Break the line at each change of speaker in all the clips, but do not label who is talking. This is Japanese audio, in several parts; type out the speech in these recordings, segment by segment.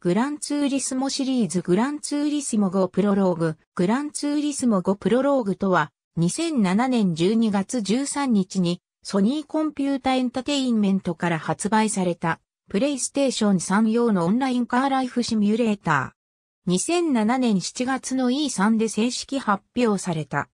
グランツーリスモシリーズグランツーリスモ5プロローググランツーリスモ5プロローグとは2007年12月13日にソニーコンピュータエンタテインメントから発売されたプレイステーション3用のオンラインカーライフシミュレーター。2007年7月の E3 で正式発表された。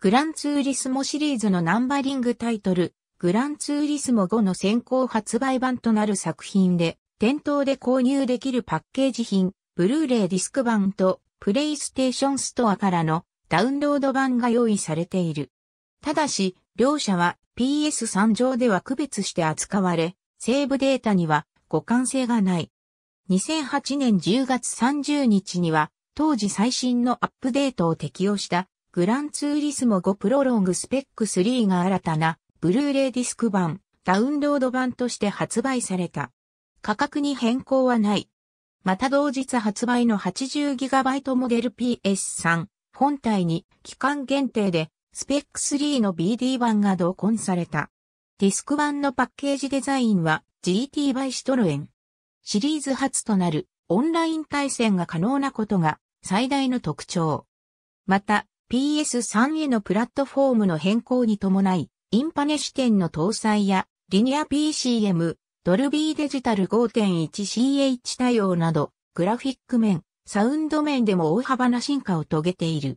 グランツーリスモシリーズのナンバリングタイトル、グランツーリスモ5の先行発売版となる作品で、店頭で購入できるパッケージ品、ブルーレイディスク版と、プレイステーションストアからのダウンロード版が用意されている。ただし、両社は PS3 上では区別して扱われ、セーブデータには互換性がない。2008年10月30日には、当時最新のアップデートを適用したグランツーリスモ5プロロングスペック3が新たなブルーレイディスク版、ダウンロード版として発売された。価格に変更はない。また同日発売の 80GB モデル PS3 本体に期間限定でスペック3の BD 版が同梱された。ディスク版のパッケージデザインは GT バイシトロエン。シリーズ初となるオンライン対戦が可能なことが最大の特徴。また PS3 へのプラットフォームの変更に伴い、インパネ視点の搭載やリニア PCM、ドルビーデジタル 5.1CH 対応など、グラフィック面、サウンド面でも大幅な進化を遂げている。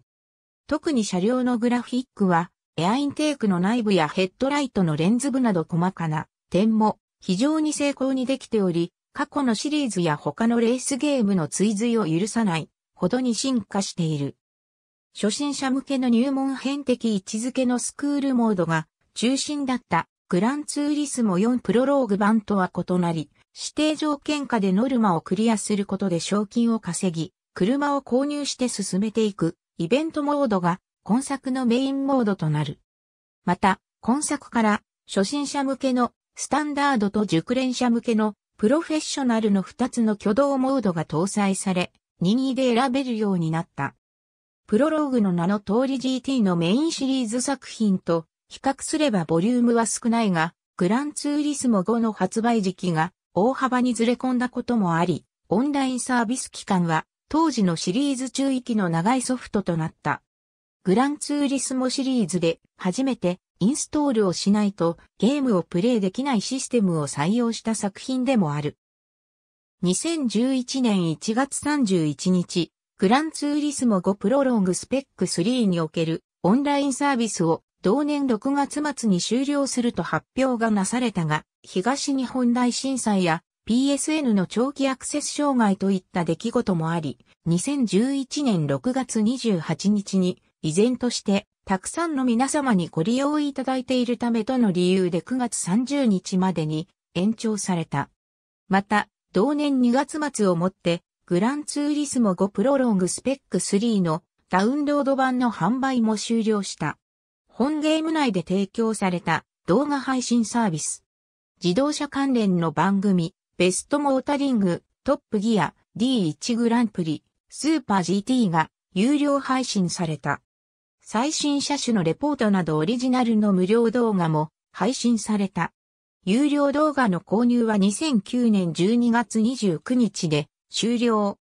特に車両のグラフィックは、エアインテークの内部やヘッドライトのレンズ部など細かな点も非常に精巧にできており、過去のシリーズや他のレースゲームの追随を許さないほどに進化している。初心者向けの入門編的位置づけのスクールモードが中心だったグランツーリスモ4プロローグ版とは異なり、指定条件下でノルマをクリアすることで賞金を稼ぎ、車を購入して進めていくイベントモードが今作のメインモードとなる。また、今作から初心者向けのスタンダードと熟練者向けのプロフェッショナルの2つの挙動モードが搭載され、任意で選べるようになった。プロローグの名の通り GT のメインシリーズ作品と比較すればボリュームは少ないが、グランツーリスモ5の発売時期が大幅にずれ込んだこともあり、オンラインサービス期間は当時のシリーズ中域の長いソフトとなった。グランツーリスモシリーズで初めてインストールをしないとゲームをプレイできないシステムを採用した作品でもある。2011年1月31日、グランツーリスモ5プロロングスペック3におけるオンラインサービスを同年6月末に終了すると発表がなされたが、東日本大震災や PSN の長期アクセス障害といった出来事もあり、2011年6月28日に、依然としてたくさんの皆様にご利用いただいているためとの理由で9月30日までに延長された。また、同年2月末をもって、グランツーリスモ5プロロングスペック3のダウンロード版の販売も終了した。本ゲーム内で提供された動画配信サービス。自動車関連の番組、ベストモータリング、トップギア、D1 グランプリ、スーパー GT が有料配信された。最新車種のレポートなどオリジナルの無料動画も配信された。有料動画の購入は2009年12月29日で終了。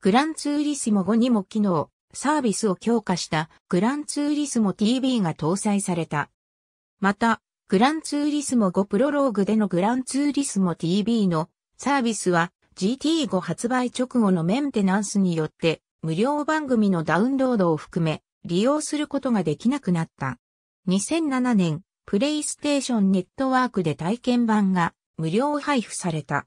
グランツーリスモ後にも機能、サービスを強化したグランツーリスモ TV が搭載された。また、グランツーリスモ5プロローグでのグランツーリスモ TV のサービスは GT5 発売直後のメンテナンスによって無料番組のダウンロードを含め利用することができなくなった。2007年、プレイステーションネットワークで体験版が無料配布された。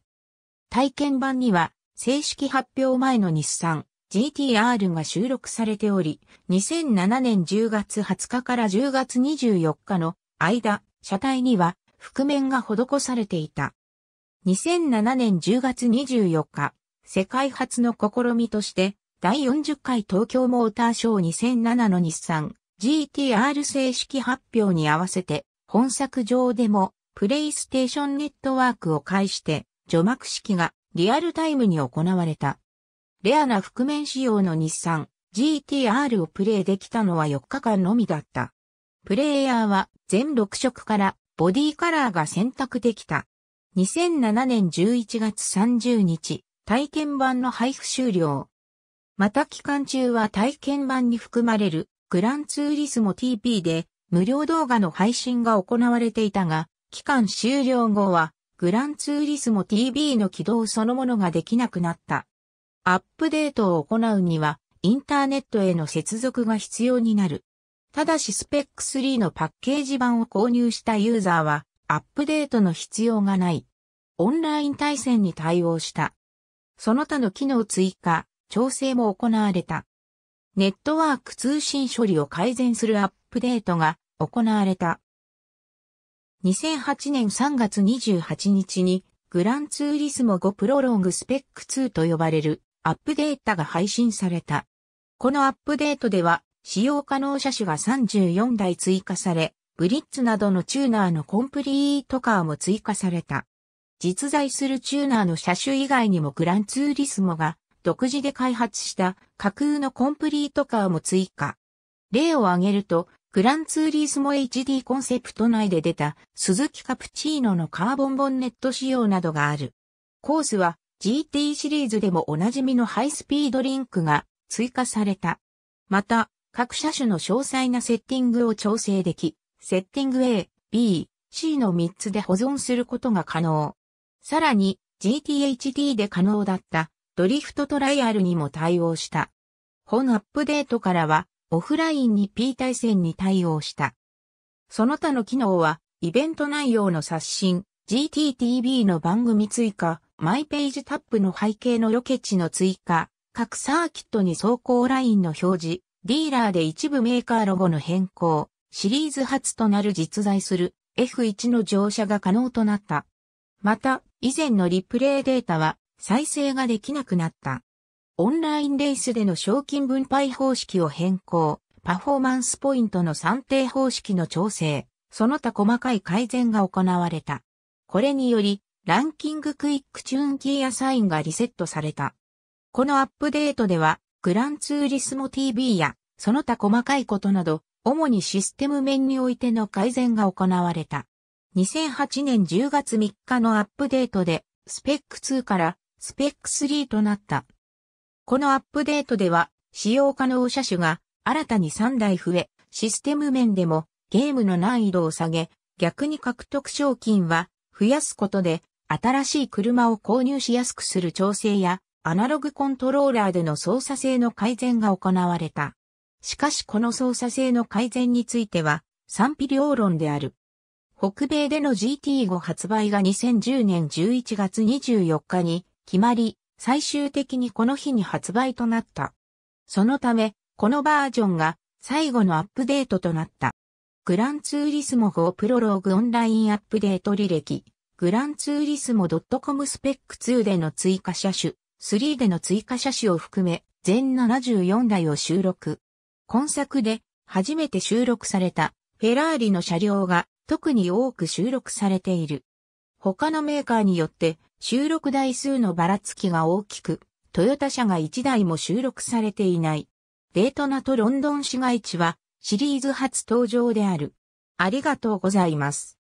体験版には正式発表前の日産、GTR が収録されており、2007年10月20日から10月24日の間、車体には覆面が施されていた。2007年10月24日、世界初の試みとして、第40回東京モーターショー2007の日産 GTR 正式発表に合わせて、本作上でも、プレイステーションネットワークを介して、除幕式がリアルタイムに行われた。レアな覆面仕様の日産 GTR をプレイできたのは4日間のみだった。プレイヤーは全6色からボディカラーが選択できた。2007年11月30日、体験版の配布終了。また期間中は体験版に含まれるグランツーリスモ TP で無料動画の配信が行われていたが、期間終了後はグランツーリスモ TV の起動そのものができなくなった。アップデートを行うには、インターネットへの接続が必要になる。ただしスペック3のパッケージ版を購入したユーザーは、アップデートの必要がない。オンライン対戦に対応した。その他の機能追加、調整も行われた。ネットワーク通信処理を改善するアップデートが行われた。2008年3月28日にグランツーリスモ5プロロングスペック2と呼ばれるアップデータが配信された。このアップデートでは、使用可能車種が34台追加され、ブリッツなどのチューナーのコンプリートカーも追加された。実在するチューナーの車種以外にもグランツーリスモが独自で開発した架空のコンプリートカーも追加。例を挙げると、グランツーリスモ HD コンセプト内で出た鈴木カプチーノのカーボンボンネット仕様などがある。コースは GT シリーズでもおなじみのハイスピードリンクが追加された。また、各車種の詳細なセッティングを調整でき、セッティング A、B、C の3つで保存することが可能。さらに、GTHD で可能だったドリフトトライアルにも対応した。本アップデートからは、オフラインに P 対戦に対応した。その他の機能は、イベント内容の刷新、GTTV の番組追加、マイページタップの背景のロケ地の追加、各サーキットに走行ラインの表示、ディーラーで一部メーカーロゴの変更、シリーズ初となる実在する F1 の乗車が可能となった。また、以前のリプレイデータは再生ができなくなった。オンラインレースでの賞金分配方式を変更、パフォーマンスポイントの算定方式の調整、その他細かい改善が行われた。これにより、ランキングクイックチューンキーアサインがリセットされた。このアップデートでは、グランツーリスモ TV や、その他細かいことなど、主にシステム面においての改善が行われた。2008年10月3日のアップデートで、スペック2からスペック3となった。このアップデートでは、使用可能車種が新たに3台増え、システム面でもゲームの難易度を下げ、逆に獲得賞金は増やすことで新しい車を購入しやすくする調整や、アナログコントローラーでの操作性の改善が行われた。しかしこの操作性の改善については、賛否両論である。北米での GT5 発売が2010年11月24日に決まり、最終的にこの日に発売となった。そのため、このバージョンが最後のアップデートとなった。グランツーリスモ号プロローグオンラインアップデート履歴。グランツーリスモ .com スペック2での追加車種、3での追加車種を含め、全74台を収録。今作で初めて収録されたフェラーリの車両が特に多く収録されている。他のメーカーによって収録台数のばらつきが大きく、トヨタ車が1台も収録されていない。デートナとロンドン市街地はシリーズ初登場である。ありがとうございます。